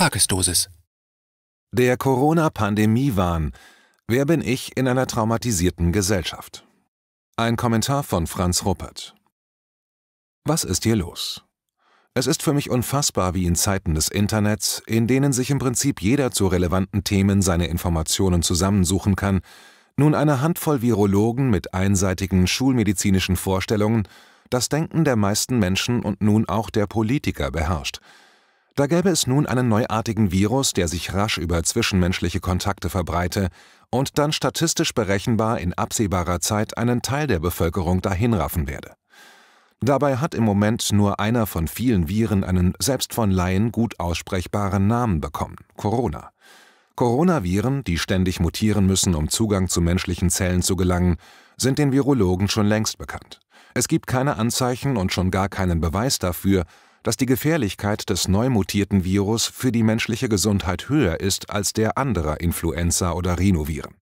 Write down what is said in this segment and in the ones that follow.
Tagesdosis. Der Corona-Pandemie-Wahn. Wer bin ich in einer traumatisierten Gesellschaft? Ein Kommentar von Franz Ruppert. Was ist hier los? Es ist für mich unfassbar, wie in Zeiten des Internets, in denen sich im Prinzip jeder zu relevanten Themen seine Informationen zusammensuchen kann, nun eine Handvoll Virologen mit einseitigen schulmedizinischen Vorstellungen das Denken der meisten Menschen und nun auch der Politiker beherrscht – da gäbe es nun einen neuartigen Virus, der sich rasch über zwischenmenschliche Kontakte verbreite und dann statistisch berechenbar in absehbarer Zeit einen Teil der Bevölkerung dahinraffen werde. Dabei hat im Moment nur einer von vielen Viren einen selbst von Laien gut aussprechbaren Namen bekommen, Corona. Coronaviren, die ständig mutieren müssen, um Zugang zu menschlichen Zellen zu gelangen, sind den Virologen schon längst bekannt. Es gibt keine Anzeichen und schon gar keinen Beweis dafür, dass die Gefährlichkeit des neu mutierten Virus für die menschliche Gesundheit höher ist als der anderer Influenza- oder Rhinoviren.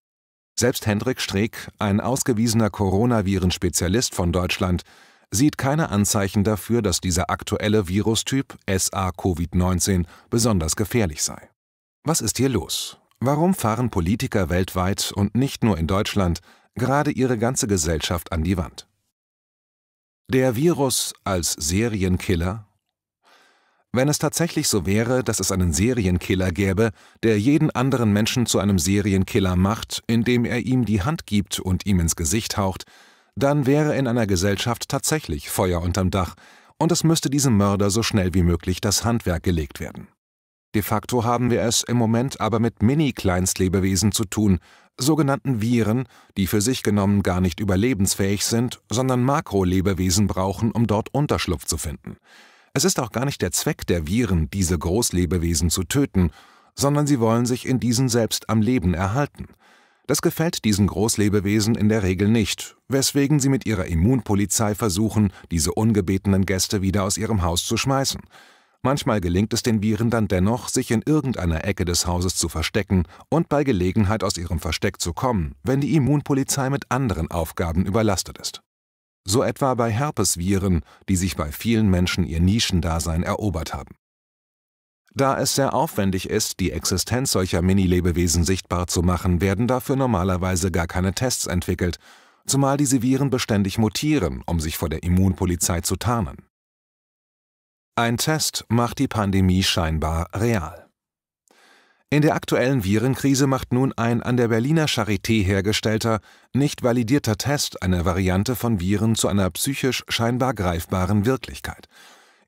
Selbst Hendrik Streeck, ein ausgewiesener Coronaviren-Spezialist von Deutschland, sieht keine Anzeichen dafür, dass dieser aktuelle Virustyp SA-Covid-19 besonders gefährlich sei. Was ist hier los? Warum fahren Politiker weltweit und nicht nur in Deutschland gerade ihre ganze Gesellschaft an die Wand? Der Virus als Serienkiller wenn es tatsächlich so wäre, dass es einen Serienkiller gäbe, der jeden anderen Menschen zu einem Serienkiller macht, indem er ihm die Hand gibt und ihm ins Gesicht haucht, dann wäre in einer Gesellschaft tatsächlich Feuer unterm Dach und es müsste diesem Mörder so schnell wie möglich das Handwerk gelegt werden. De facto haben wir es im Moment aber mit Mini-Kleinstlebewesen zu tun, sogenannten Viren, die für sich genommen gar nicht überlebensfähig sind, sondern Makrolebewesen brauchen, um dort Unterschlupf zu finden. Es ist auch gar nicht der Zweck der Viren, diese Großlebewesen zu töten, sondern sie wollen sich in diesen selbst am Leben erhalten. Das gefällt diesen Großlebewesen in der Regel nicht, weswegen sie mit ihrer Immunpolizei versuchen, diese ungebetenen Gäste wieder aus ihrem Haus zu schmeißen. Manchmal gelingt es den Viren dann dennoch, sich in irgendeiner Ecke des Hauses zu verstecken und bei Gelegenheit aus ihrem Versteck zu kommen, wenn die Immunpolizei mit anderen Aufgaben überlastet ist so etwa bei Herpesviren, die sich bei vielen Menschen ihr Nischendasein erobert haben. Da es sehr aufwendig ist, die Existenz solcher Minilebewesen sichtbar zu machen, werden dafür normalerweise gar keine Tests entwickelt, zumal diese Viren beständig mutieren, um sich vor der Immunpolizei zu tarnen. Ein Test macht die Pandemie scheinbar real. In der aktuellen Virenkrise macht nun ein an der Berliner Charité hergestellter, nicht validierter Test eine Variante von Viren zu einer psychisch scheinbar greifbaren Wirklichkeit.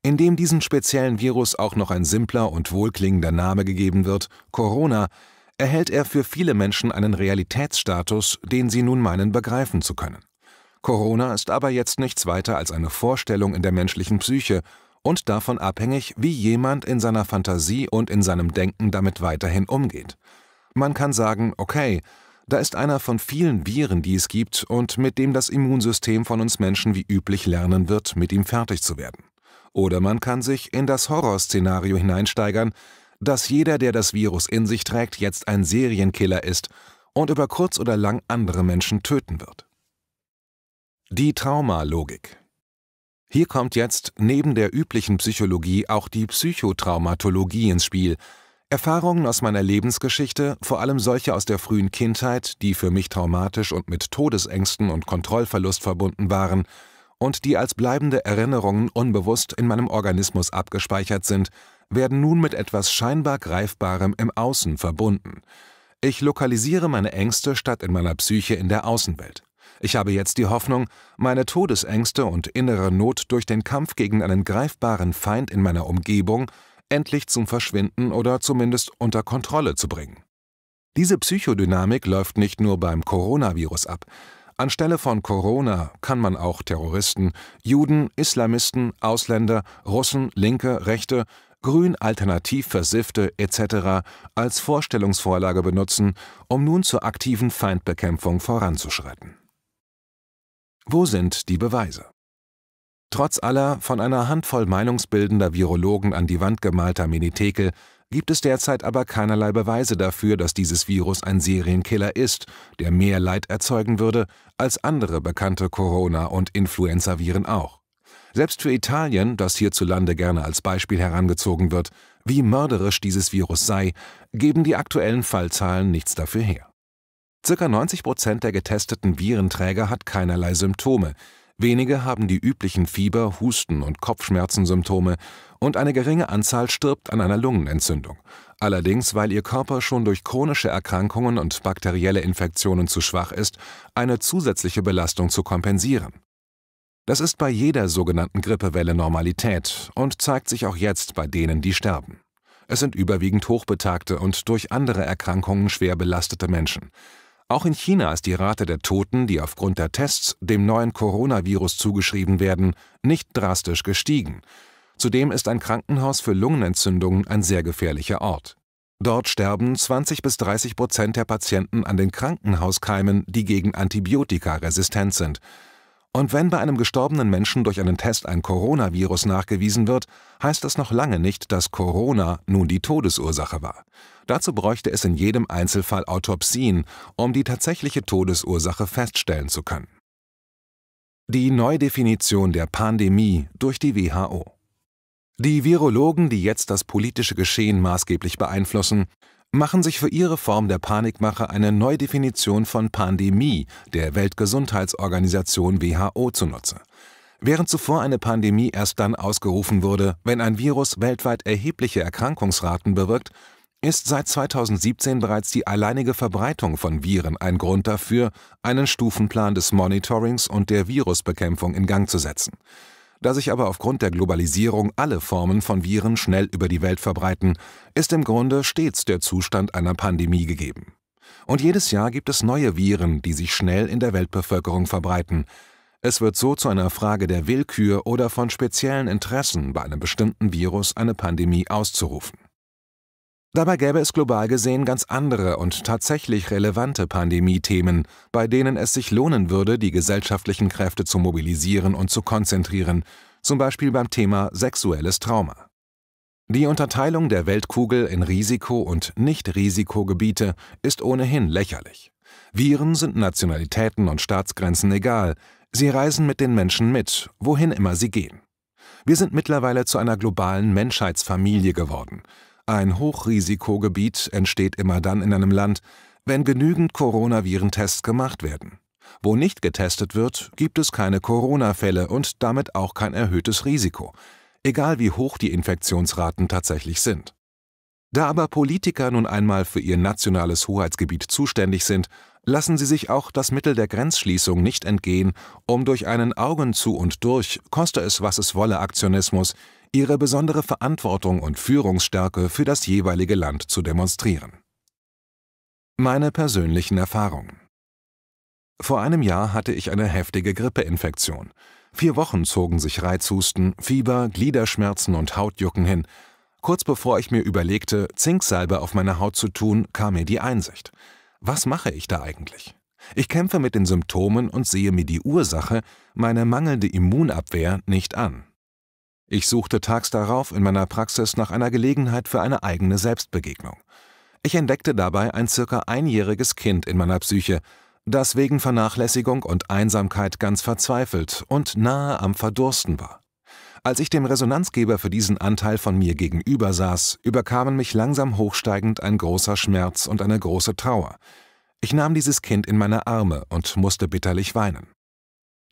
Indem diesem speziellen Virus auch noch ein simpler und wohlklingender Name gegeben wird, Corona, erhält er für viele Menschen einen Realitätsstatus, den sie nun meinen begreifen zu können. Corona ist aber jetzt nichts weiter als eine Vorstellung in der menschlichen Psyche, und davon abhängig, wie jemand in seiner Fantasie und in seinem Denken damit weiterhin umgeht. Man kann sagen, okay, da ist einer von vielen Viren, die es gibt und mit dem das Immunsystem von uns Menschen wie üblich lernen wird, mit ihm fertig zu werden. Oder man kann sich in das Horrorszenario hineinsteigern, dass jeder, der das Virus in sich trägt, jetzt ein Serienkiller ist und über kurz oder lang andere Menschen töten wird. Die Traumalogik hier kommt jetzt neben der üblichen Psychologie auch die Psychotraumatologie ins Spiel. Erfahrungen aus meiner Lebensgeschichte, vor allem solche aus der frühen Kindheit, die für mich traumatisch und mit Todesängsten und Kontrollverlust verbunden waren und die als bleibende Erinnerungen unbewusst in meinem Organismus abgespeichert sind, werden nun mit etwas scheinbar Greifbarem im Außen verbunden. Ich lokalisiere meine Ängste statt in meiner Psyche in der Außenwelt. Ich habe jetzt die Hoffnung, meine Todesängste und innere Not durch den Kampf gegen einen greifbaren Feind in meiner Umgebung endlich zum Verschwinden oder zumindest unter Kontrolle zu bringen. Diese Psychodynamik läuft nicht nur beim Coronavirus ab. Anstelle von Corona kann man auch Terroristen, Juden, Islamisten, Ausländer, Russen, Linke, Rechte, Grün, Alternativ, Versifte etc. als Vorstellungsvorlage benutzen, um nun zur aktiven Feindbekämpfung voranzuschreiten. Wo sind die Beweise? Trotz aller von einer Handvoll meinungsbildender Virologen an die Wand gemalter Menetekel gibt es derzeit aber keinerlei Beweise dafür, dass dieses Virus ein Serienkiller ist, der mehr Leid erzeugen würde als andere bekannte Corona- und Influenzaviren auch. Selbst für Italien, das hierzulande gerne als Beispiel herangezogen wird, wie mörderisch dieses Virus sei, geben die aktuellen Fallzahlen nichts dafür her. Circa 90 Prozent der getesteten Virenträger hat keinerlei Symptome. Wenige haben die üblichen Fieber-, Husten- und Kopfschmerzensymptome und eine geringe Anzahl stirbt an einer Lungenentzündung. Allerdings, weil ihr Körper schon durch chronische Erkrankungen und bakterielle Infektionen zu schwach ist, eine zusätzliche Belastung zu kompensieren. Das ist bei jeder sogenannten Grippewelle Normalität und zeigt sich auch jetzt bei denen, die sterben. Es sind überwiegend hochbetagte und durch andere Erkrankungen schwer belastete Menschen. Auch in China ist die Rate der Toten, die aufgrund der Tests dem neuen Coronavirus zugeschrieben werden, nicht drastisch gestiegen. Zudem ist ein Krankenhaus für Lungenentzündungen ein sehr gefährlicher Ort. Dort sterben 20 bis 30 Prozent der Patienten an den Krankenhauskeimen, die gegen Antibiotika resistent sind. Und wenn bei einem gestorbenen Menschen durch einen Test ein Coronavirus nachgewiesen wird, heißt das noch lange nicht, dass Corona nun die Todesursache war. Dazu bräuchte es in jedem Einzelfall Autopsien, um die tatsächliche Todesursache feststellen zu können. Die Neudefinition der Pandemie durch die WHO. Die Virologen, die jetzt das politische Geschehen maßgeblich beeinflussen, machen sich für ihre Form der Panikmache eine Neudefinition von Pandemie der Weltgesundheitsorganisation WHO zunutze. Während zuvor eine Pandemie erst dann ausgerufen wurde, wenn ein Virus weltweit erhebliche Erkrankungsraten bewirkt, ist seit 2017 bereits die alleinige Verbreitung von Viren ein Grund dafür, einen Stufenplan des Monitorings und der Virusbekämpfung in Gang zu setzen. Da sich aber aufgrund der Globalisierung alle Formen von Viren schnell über die Welt verbreiten, ist im Grunde stets der Zustand einer Pandemie gegeben. Und jedes Jahr gibt es neue Viren, die sich schnell in der Weltbevölkerung verbreiten. Es wird so zu einer Frage der Willkür oder von speziellen Interessen, bei einem bestimmten Virus eine Pandemie auszurufen. Dabei gäbe es global gesehen ganz andere und tatsächlich relevante Pandemie-Themen, bei denen es sich lohnen würde, die gesellschaftlichen Kräfte zu mobilisieren und zu konzentrieren, zum Beispiel beim Thema sexuelles Trauma. Die Unterteilung der Weltkugel in Risiko- und Nicht-Risikogebiete ist ohnehin lächerlich. Viren sind Nationalitäten und Staatsgrenzen egal, sie reisen mit den Menschen mit, wohin immer sie gehen. Wir sind mittlerweile zu einer globalen Menschheitsfamilie geworden. Ein Hochrisikogebiet entsteht immer dann in einem Land, wenn genügend Coronavirentests gemacht werden. Wo nicht getestet wird, gibt es keine Corona-Fälle und damit auch kein erhöhtes Risiko, egal wie hoch die Infektionsraten tatsächlich sind. Da aber Politiker nun einmal für ihr nationales Hoheitsgebiet zuständig sind, lassen sie sich auch das Mittel der Grenzschließung nicht entgehen, um durch einen Augen zu und durch, koste es was es wolle Aktionismus, ihre besondere Verantwortung und Führungsstärke für das jeweilige Land zu demonstrieren. Meine persönlichen Erfahrungen Vor einem Jahr hatte ich eine heftige Grippeinfektion. Vier Wochen zogen sich Reizhusten, Fieber, Gliederschmerzen und Hautjucken hin. Kurz bevor ich mir überlegte, Zinksalbe auf meine Haut zu tun, kam mir die Einsicht. Was mache ich da eigentlich? Ich kämpfe mit den Symptomen und sehe mir die Ursache, meine mangelnde Immunabwehr, nicht an. Ich suchte tags darauf in meiner Praxis nach einer Gelegenheit für eine eigene Selbstbegegnung. Ich entdeckte dabei ein circa einjähriges Kind in meiner Psyche, das wegen Vernachlässigung und Einsamkeit ganz verzweifelt und nahe am Verdursten war. Als ich dem Resonanzgeber für diesen Anteil von mir gegenüber saß, überkamen mich langsam hochsteigend ein großer Schmerz und eine große Trauer. Ich nahm dieses Kind in meine Arme und musste bitterlich weinen.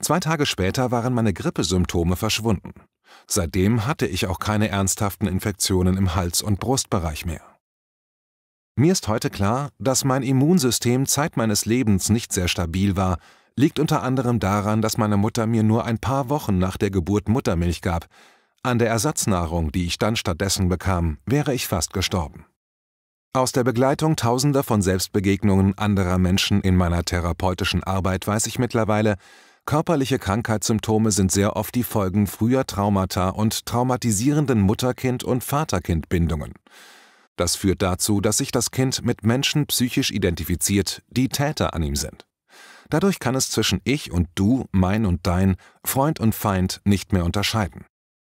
Zwei Tage später waren meine Grippesymptome verschwunden. Seitdem hatte ich auch keine ernsthaften Infektionen im Hals- und Brustbereich mehr. Mir ist heute klar, dass mein Immunsystem Zeit meines Lebens nicht sehr stabil war, liegt unter anderem daran, dass meine Mutter mir nur ein paar Wochen nach der Geburt Muttermilch gab. An der Ersatznahrung, die ich dann stattdessen bekam, wäre ich fast gestorben. Aus der Begleitung tausender von Selbstbegegnungen anderer Menschen in meiner therapeutischen Arbeit weiß ich mittlerweile, Körperliche Krankheitssymptome sind sehr oft die Folgen früher Traumata und traumatisierenden Mutter-Kind- und Vater-Kind-Bindungen. Das führt dazu, dass sich das Kind mit Menschen psychisch identifiziert, die Täter an ihm sind. Dadurch kann es zwischen ich und du, mein und dein, Freund und Feind nicht mehr unterscheiden.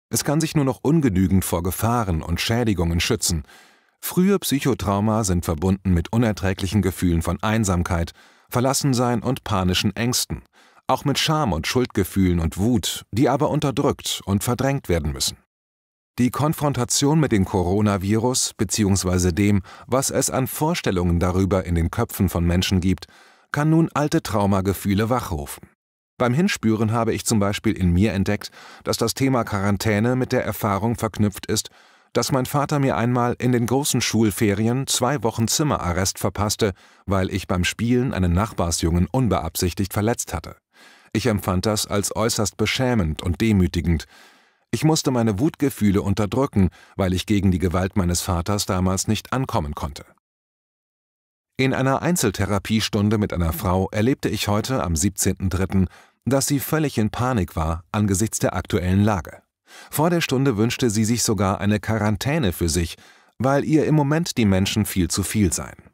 Es kann sich nur noch ungenügend vor Gefahren und Schädigungen schützen. Frühe Psychotrauma sind verbunden mit unerträglichen Gefühlen von Einsamkeit, Verlassensein und panischen Ängsten, auch mit Scham und Schuldgefühlen und Wut, die aber unterdrückt und verdrängt werden müssen. Die Konfrontation mit dem Coronavirus bzw. dem, was es an Vorstellungen darüber in den Köpfen von Menschen gibt, kann nun alte Traumagefühle wachrufen. Beim Hinspüren habe ich zum Beispiel in mir entdeckt, dass das Thema Quarantäne mit der Erfahrung verknüpft ist, dass mein Vater mir einmal in den großen Schulferien zwei Wochen Zimmerarrest verpasste, weil ich beim Spielen einen Nachbarsjungen unbeabsichtigt verletzt hatte. Ich empfand das als äußerst beschämend und demütigend. Ich musste meine Wutgefühle unterdrücken, weil ich gegen die Gewalt meines Vaters damals nicht ankommen konnte. In einer Einzeltherapiestunde mit einer Frau erlebte ich heute am 17.03., dass sie völlig in Panik war angesichts der aktuellen Lage. Vor der Stunde wünschte sie sich sogar eine Quarantäne für sich, weil ihr im Moment die Menschen viel zu viel seien.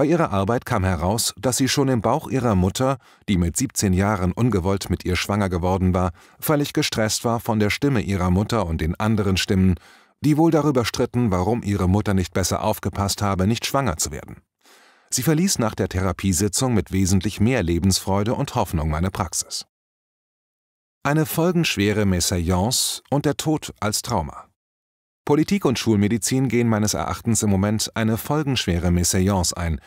Bei ihrer Arbeit kam heraus, dass sie schon im Bauch ihrer Mutter, die mit 17 Jahren ungewollt mit ihr schwanger geworden war, völlig gestresst war von der Stimme ihrer Mutter und den anderen Stimmen, die wohl darüber stritten, warum ihre Mutter nicht besser aufgepasst habe, nicht schwanger zu werden. Sie verließ nach der Therapiesitzung mit wesentlich mehr Lebensfreude und Hoffnung meine Praxis. Eine folgenschwere Mésalliance und der Tod als Trauma. Politik und Schulmedizin gehen meines Erachtens im Moment eine folgenschwere Messeance ein.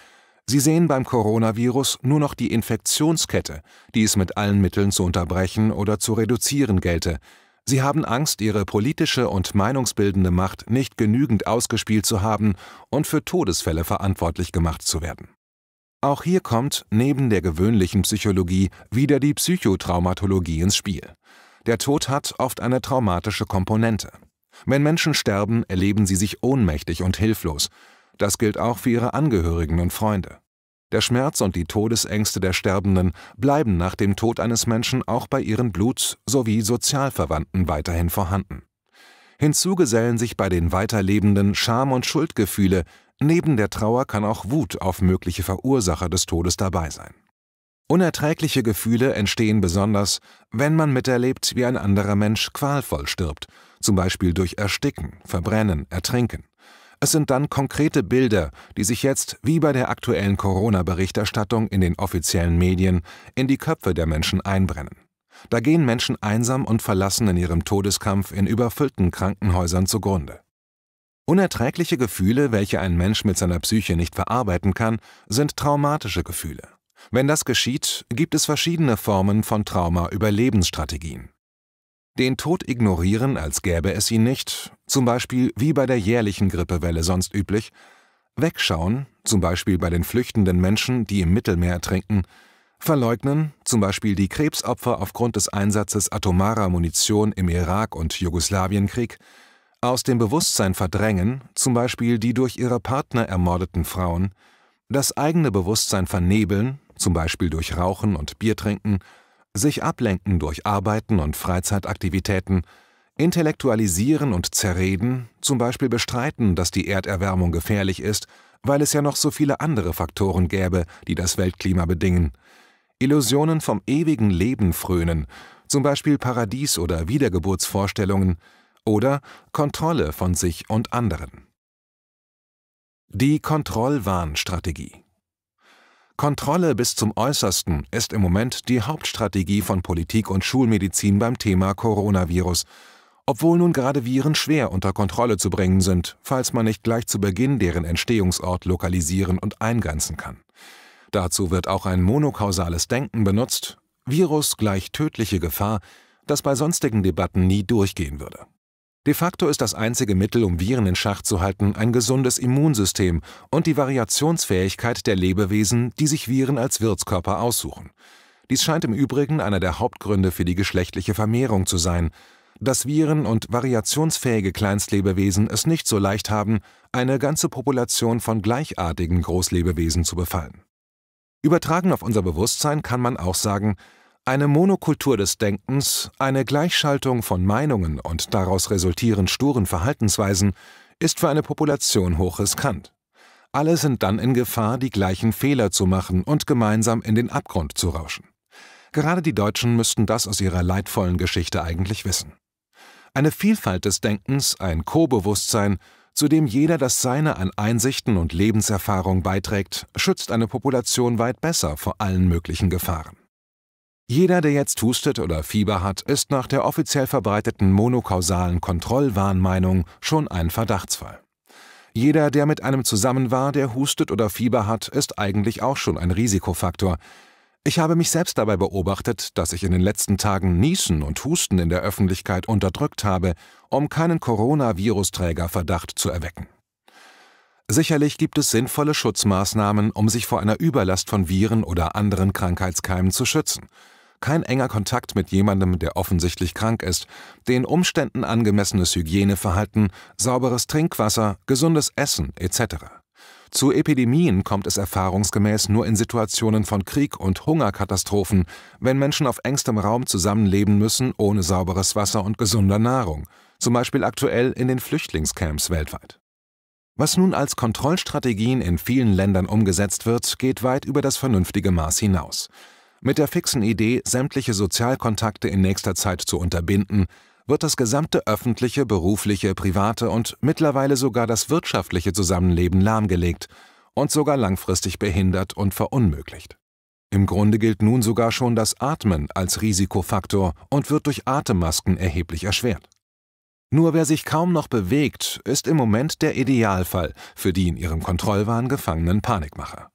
Sie sehen beim Coronavirus nur noch die Infektionskette, die es mit allen Mitteln zu unterbrechen oder zu reduzieren gelte. Sie haben Angst, ihre politische und Meinungsbildende Macht nicht genügend ausgespielt zu haben und für Todesfälle verantwortlich gemacht zu werden. Auch hier kommt, neben der gewöhnlichen Psychologie, wieder die Psychotraumatologie ins Spiel. Der Tod hat oft eine traumatische Komponente. Wenn Menschen sterben, erleben sie sich ohnmächtig und hilflos. Das gilt auch für ihre Angehörigen und Freunde. Der Schmerz und die Todesängste der Sterbenden bleiben nach dem Tod eines Menschen auch bei ihren Bluts- sowie Sozialverwandten weiterhin vorhanden. Hinzu gesellen sich bei den Weiterlebenden Scham- und Schuldgefühle, neben der Trauer kann auch Wut auf mögliche Verursacher des Todes dabei sein. Unerträgliche Gefühle entstehen besonders, wenn man miterlebt, wie ein anderer Mensch qualvoll stirbt zum Beispiel durch Ersticken, Verbrennen, Ertrinken. Es sind dann konkrete Bilder, die sich jetzt, wie bei der aktuellen Corona-Berichterstattung in den offiziellen Medien, in die Köpfe der Menschen einbrennen. Da gehen Menschen einsam und verlassen in ihrem Todeskampf in überfüllten Krankenhäusern zugrunde. Unerträgliche Gefühle, welche ein Mensch mit seiner Psyche nicht verarbeiten kann, sind traumatische Gefühle. Wenn das geschieht, gibt es verschiedene Formen von Trauma-Überlebensstrategien. Den Tod ignorieren, als gäbe es ihn nicht, zum Beispiel wie bei der jährlichen Grippewelle sonst üblich, wegschauen, zum Beispiel bei den flüchtenden Menschen, die im Mittelmeer ertrinken, verleugnen, zum Beispiel die Krebsopfer aufgrund des Einsatzes atomarer Munition im Irak- und Jugoslawienkrieg, aus dem Bewusstsein verdrängen, zum Beispiel die durch ihre Partner ermordeten Frauen, das eigene Bewusstsein vernebeln, zum Beispiel durch Rauchen und Biertrinken sich ablenken durch Arbeiten und Freizeitaktivitäten, intellektualisieren und zerreden, zum Beispiel bestreiten, dass die Erderwärmung gefährlich ist, weil es ja noch so viele andere Faktoren gäbe, die das Weltklima bedingen, Illusionen vom ewigen Leben frönen, zum Beispiel Paradies- oder Wiedergeburtsvorstellungen, oder Kontrolle von sich und anderen. Die Kontrollwarnstrategie Kontrolle bis zum Äußersten ist im Moment die Hauptstrategie von Politik und Schulmedizin beim Thema Coronavirus, obwohl nun gerade Viren schwer unter Kontrolle zu bringen sind, falls man nicht gleich zu Beginn deren Entstehungsort lokalisieren und eingrenzen kann. Dazu wird auch ein monokausales Denken benutzt, Virus gleich tödliche Gefahr, das bei sonstigen Debatten nie durchgehen würde. De facto ist das einzige Mittel, um Viren in Schach zu halten, ein gesundes Immunsystem und die Variationsfähigkeit der Lebewesen, die sich Viren als Wirtskörper aussuchen. Dies scheint im Übrigen einer der Hauptgründe für die geschlechtliche Vermehrung zu sein, dass Viren und variationsfähige Kleinstlebewesen es nicht so leicht haben, eine ganze Population von gleichartigen Großlebewesen zu befallen. Übertragen auf unser Bewusstsein kann man auch sagen, eine Monokultur des Denkens, eine Gleichschaltung von Meinungen und daraus resultierend sturen Verhaltensweisen ist für eine Population hoch riskant. Alle sind dann in Gefahr, die gleichen Fehler zu machen und gemeinsam in den Abgrund zu rauschen. Gerade die Deutschen müssten das aus ihrer leidvollen Geschichte eigentlich wissen. Eine Vielfalt des Denkens, ein Co-Bewusstsein, zu dem jeder das Seine an Einsichten und Lebenserfahrung beiträgt, schützt eine Population weit besser vor allen möglichen Gefahren. Jeder, der jetzt hustet oder Fieber hat, ist nach der offiziell verbreiteten monokausalen Kontrollwarnmeinung schon ein Verdachtsfall. Jeder, der mit einem zusammen war, der hustet oder Fieber hat, ist eigentlich auch schon ein Risikofaktor. Ich habe mich selbst dabei beobachtet, dass ich in den letzten Tagen Niesen und Husten in der Öffentlichkeit unterdrückt habe, um keinen Coronavirusträgerverdacht zu erwecken. Sicherlich gibt es sinnvolle Schutzmaßnahmen, um sich vor einer Überlast von Viren oder anderen Krankheitskeimen zu schützen kein enger Kontakt mit jemandem, der offensichtlich krank ist, den Umständen angemessenes Hygieneverhalten, sauberes Trinkwasser, gesundes Essen etc. Zu Epidemien kommt es erfahrungsgemäß nur in Situationen von Krieg und Hungerkatastrophen, wenn Menschen auf engstem Raum zusammenleben müssen ohne sauberes Wasser und gesunder Nahrung, zum Beispiel aktuell in den Flüchtlingscamps weltweit. Was nun als Kontrollstrategien in vielen Ländern umgesetzt wird, geht weit über das vernünftige Maß hinaus. Mit der fixen Idee, sämtliche Sozialkontakte in nächster Zeit zu unterbinden, wird das gesamte öffentliche, berufliche, private und mittlerweile sogar das wirtschaftliche Zusammenleben lahmgelegt und sogar langfristig behindert und verunmöglicht. Im Grunde gilt nun sogar schon das Atmen als Risikofaktor und wird durch Atemmasken erheblich erschwert. Nur wer sich kaum noch bewegt, ist im Moment der Idealfall für die in ihrem Kontrollwahn gefangenen Panikmacher.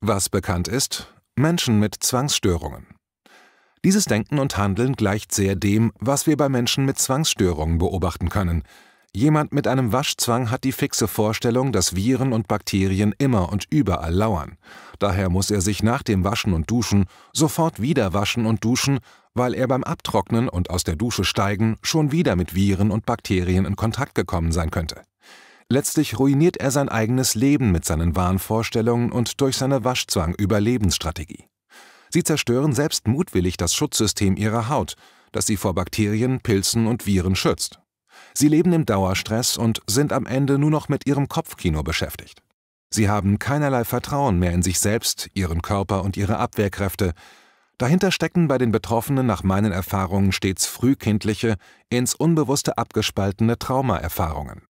Was bekannt ist, Menschen mit Zwangsstörungen. Dieses Denken und Handeln gleicht sehr dem, was wir bei Menschen mit Zwangsstörungen beobachten können. Jemand mit einem Waschzwang hat die fixe Vorstellung, dass Viren und Bakterien immer und überall lauern. Daher muss er sich nach dem Waschen und Duschen sofort wieder waschen und duschen, weil er beim Abtrocknen und aus der Dusche steigen schon wieder mit Viren und Bakterien in Kontakt gekommen sein könnte. Letztlich ruiniert er sein eigenes Leben mit seinen Wahnvorstellungen und durch seine Waschzwang-Überlebensstrategie. Sie zerstören selbst mutwillig das Schutzsystem ihrer Haut, das sie vor Bakterien, Pilzen und Viren schützt. Sie leben im Dauerstress und sind am Ende nur noch mit ihrem Kopfkino beschäftigt. Sie haben keinerlei Vertrauen mehr in sich selbst, ihren Körper und ihre Abwehrkräfte. Dahinter stecken bei den Betroffenen nach meinen Erfahrungen stets frühkindliche, ins Unbewusste abgespaltene Traumaerfahrungen.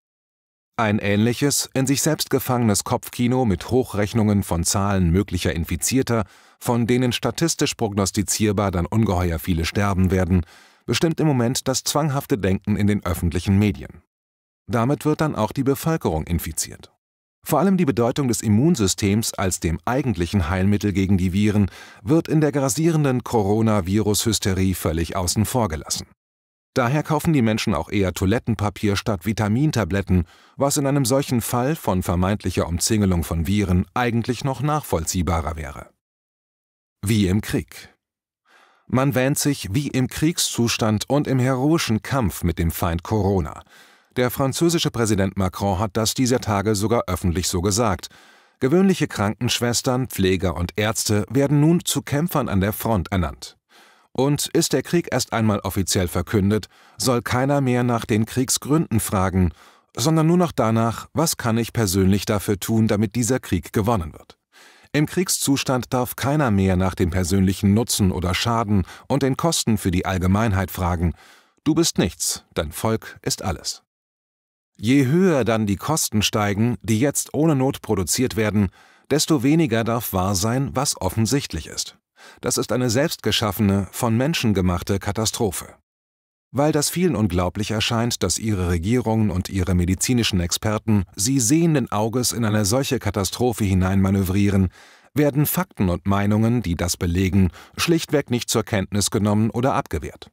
Ein ähnliches, in sich selbst gefangenes Kopfkino mit Hochrechnungen von Zahlen möglicher Infizierter, von denen statistisch prognostizierbar dann ungeheuer viele sterben werden, bestimmt im Moment das zwanghafte Denken in den öffentlichen Medien. Damit wird dann auch die Bevölkerung infiziert. Vor allem die Bedeutung des Immunsystems als dem eigentlichen Heilmittel gegen die Viren wird in der grassierenden Coronavirus-Hysterie völlig außen vor gelassen. Daher kaufen die Menschen auch eher Toilettenpapier statt Vitamintabletten, was in einem solchen Fall von vermeintlicher Umzingelung von Viren eigentlich noch nachvollziehbarer wäre. Wie im Krieg. Man wähnt sich wie im Kriegszustand und im heroischen Kampf mit dem Feind Corona. Der französische Präsident Macron hat das dieser Tage sogar öffentlich so gesagt. Gewöhnliche Krankenschwestern, Pfleger und Ärzte werden nun zu Kämpfern an der Front ernannt. Und ist der Krieg erst einmal offiziell verkündet, soll keiner mehr nach den Kriegsgründen fragen, sondern nur noch danach, was kann ich persönlich dafür tun, damit dieser Krieg gewonnen wird. Im Kriegszustand darf keiner mehr nach dem persönlichen Nutzen oder Schaden und den Kosten für die Allgemeinheit fragen. Du bist nichts, dein Volk ist alles. Je höher dann die Kosten steigen, die jetzt ohne Not produziert werden, desto weniger darf wahr sein, was offensichtlich ist. Das ist eine selbstgeschaffene, von Menschen gemachte Katastrophe. Weil das vielen unglaublich erscheint, dass ihre Regierungen und ihre medizinischen Experten sie sehenden Auges in eine solche Katastrophe hineinmanövrieren, werden Fakten und Meinungen, die das belegen, schlichtweg nicht zur Kenntnis genommen oder abgewehrt.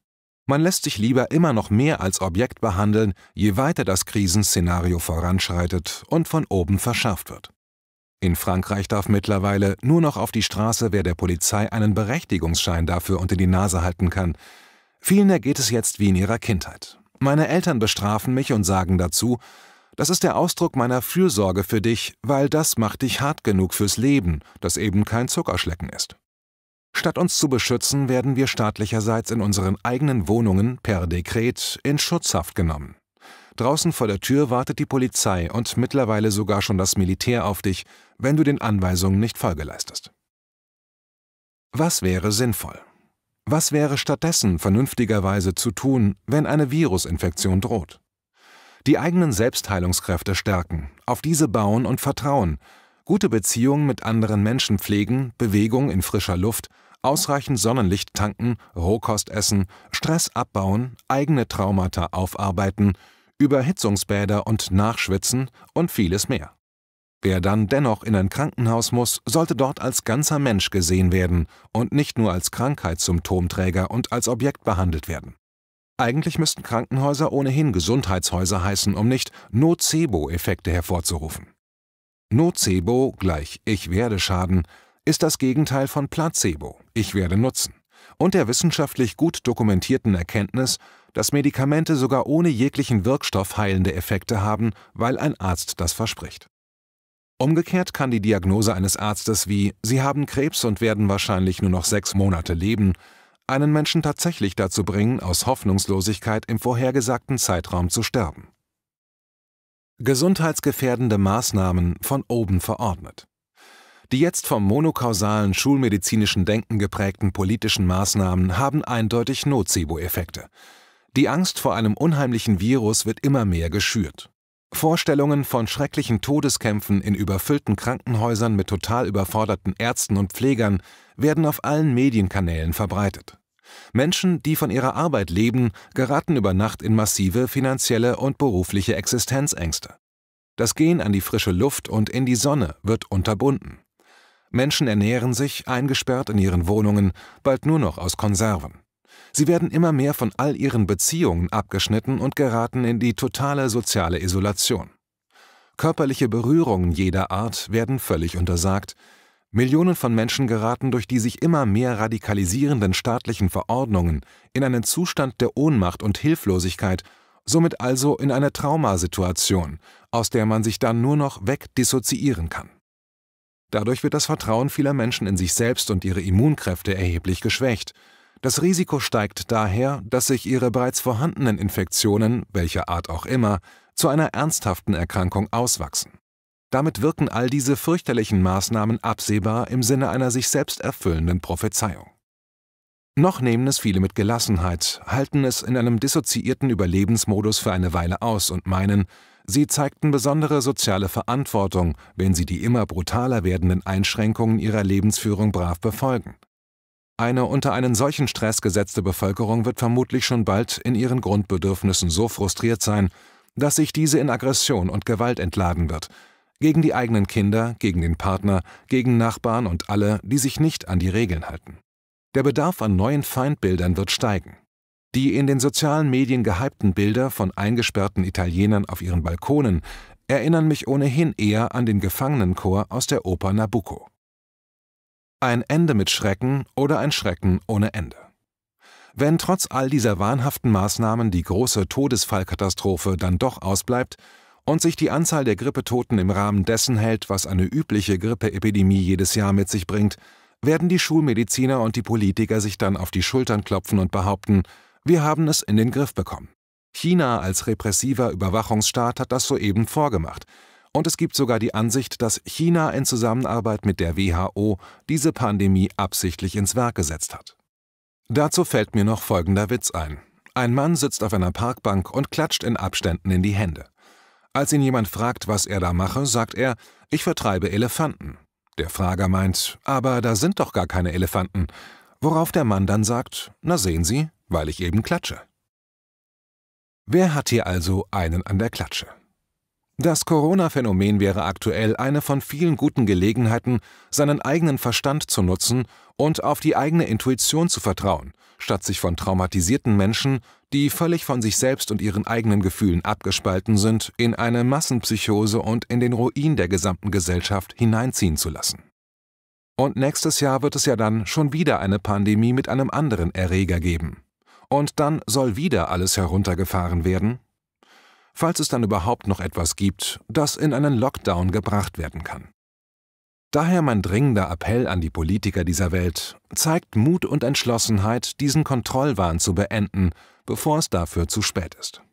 Man lässt sich lieber immer noch mehr als Objekt behandeln, je weiter das Krisenszenario voranschreitet und von oben verschärft wird. In Frankreich darf mittlerweile nur noch auf die Straße, wer der Polizei einen Berechtigungsschein dafür unter die Nase halten kann. Vielen ergeht es jetzt wie in ihrer Kindheit. Meine Eltern bestrafen mich und sagen dazu, das ist der Ausdruck meiner Fürsorge für dich, weil das macht dich hart genug fürs Leben, das eben kein Zuckerschlecken ist. Statt uns zu beschützen, werden wir staatlicherseits in unseren eigenen Wohnungen per Dekret in Schutzhaft genommen. Draußen vor der Tür wartet die Polizei und mittlerweile sogar schon das Militär auf dich, wenn du den Anweisungen nicht Folge leistest. Was wäre sinnvoll? Was wäre stattdessen vernünftigerweise zu tun, wenn eine Virusinfektion droht? Die eigenen Selbstheilungskräfte stärken, auf diese bauen und vertrauen, gute Beziehungen mit anderen Menschen pflegen, Bewegung in frischer Luft, ausreichend Sonnenlicht tanken, Rohkost essen, Stress abbauen, eigene Traumata aufarbeiten, Überhitzungsbäder und Nachschwitzen und vieles mehr. Wer dann dennoch in ein Krankenhaus muss, sollte dort als ganzer Mensch gesehen werden und nicht nur als Krankheitssymptomträger und als Objekt behandelt werden. Eigentlich müssten Krankenhäuser ohnehin Gesundheitshäuser heißen, um nicht Nocebo-Effekte hervorzurufen. Nocebo gleich Ich werde Schaden ist das Gegenteil von Placebo, ich werde Nutzen und der wissenschaftlich gut dokumentierten Erkenntnis, dass Medikamente sogar ohne jeglichen Wirkstoff heilende Effekte haben, weil ein Arzt das verspricht. Umgekehrt kann die Diagnose eines Arztes wie Sie haben Krebs und werden wahrscheinlich nur noch sechs Monate leben, einen Menschen tatsächlich dazu bringen, aus Hoffnungslosigkeit im vorhergesagten Zeitraum zu sterben. Gesundheitsgefährdende Maßnahmen von oben verordnet. Die jetzt vom monokausalen schulmedizinischen Denken geprägten politischen Maßnahmen haben eindeutig Nocebo-Effekte. Die Angst vor einem unheimlichen Virus wird immer mehr geschürt. Vorstellungen von schrecklichen Todeskämpfen in überfüllten Krankenhäusern mit total überforderten Ärzten und Pflegern werden auf allen Medienkanälen verbreitet. Menschen, die von ihrer Arbeit leben, geraten über Nacht in massive finanzielle und berufliche Existenzängste. Das Gehen an die frische Luft und in die Sonne wird unterbunden. Menschen ernähren sich, eingesperrt in ihren Wohnungen, bald nur noch aus Konserven. Sie werden immer mehr von all ihren Beziehungen abgeschnitten und geraten in die totale soziale Isolation. Körperliche Berührungen jeder Art werden völlig untersagt. Millionen von Menschen geraten durch die sich immer mehr radikalisierenden staatlichen Verordnungen in einen Zustand der Ohnmacht und Hilflosigkeit, somit also in eine Traumasituation, aus der man sich dann nur noch wegdissoziieren kann. Dadurch wird das Vertrauen vieler Menschen in sich selbst und ihre Immunkräfte erheblich geschwächt. Das Risiko steigt daher, dass sich ihre bereits vorhandenen Infektionen, welcher Art auch immer, zu einer ernsthaften Erkrankung auswachsen. Damit wirken all diese fürchterlichen Maßnahmen absehbar im Sinne einer sich selbst erfüllenden Prophezeiung. Noch nehmen es viele mit Gelassenheit, halten es in einem dissoziierten Überlebensmodus für eine Weile aus und meinen, Sie zeigten besondere soziale Verantwortung, wenn sie die immer brutaler werdenden Einschränkungen ihrer Lebensführung brav befolgen. Eine unter einen solchen Stress gesetzte Bevölkerung wird vermutlich schon bald in ihren Grundbedürfnissen so frustriert sein, dass sich diese in Aggression und Gewalt entladen wird, gegen die eigenen Kinder, gegen den Partner, gegen Nachbarn und alle, die sich nicht an die Regeln halten. Der Bedarf an neuen Feindbildern wird steigen. Die in den sozialen Medien gehypten Bilder von eingesperrten Italienern auf ihren Balkonen erinnern mich ohnehin eher an den Gefangenenchor aus der Oper Nabucco. Ein Ende mit Schrecken oder ein Schrecken ohne Ende. Wenn trotz all dieser wahnhaften Maßnahmen die große Todesfallkatastrophe dann doch ausbleibt und sich die Anzahl der Grippetoten im Rahmen dessen hält, was eine übliche Grippeepidemie jedes Jahr mit sich bringt, werden die Schulmediziner und die Politiker sich dann auf die Schultern klopfen und behaupten, wir haben es in den Griff bekommen. China als repressiver Überwachungsstaat hat das soeben vorgemacht. Und es gibt sogar die Ansicht, dass China in Zusammenarbeit mit der WHO diese Pandemie absichtlich ins Werk gesetzt hat. Dazu fällt mir noch folgender Witz ein. Ein Mann sitzt auf einer Parkbank und klatscht in Abständen in die Hände. Als ihn jemand fragt, was er da mache, sagt er, ich vertreibe Elefanten. Der Frager meint, aber da sind doch gar keine Elefanten. Worauf der Mann dann sagt, na sehen Sie, weil ich eben klatsche. Wer hat hier also einen an der Klatsche? Das Corona-Phänomen wäre aktuell eine von vielen guten Gelegenheiten, seinen eigenen Verstand zu nutzen und auf die eigene Intuition zu vertrauen, statt sich von traumatisierten Menschen, die völlig von sich selbst und ihren eigenen Gefühlen abgespalten sind, in eine Massenpsychose und in den Ruin der gesamten Gesellschaft hineinziehen zu lassen. Und nächstes Jahr wird es ja dann schon wieder eine Pandemie mit einem anderen Erreger geben und dann soll wieder alles heruntergefahren werden? Falls es dann überhaupt noch etwas gibt, das in einen Lockdown gebracht werden kann. Daher mein dringender Appell an die Politiker dieser Welt, zeigt Mut und Entschlossenheit, diesen Kontrollwahn zu beenden, bevor es dafür zu spät ist.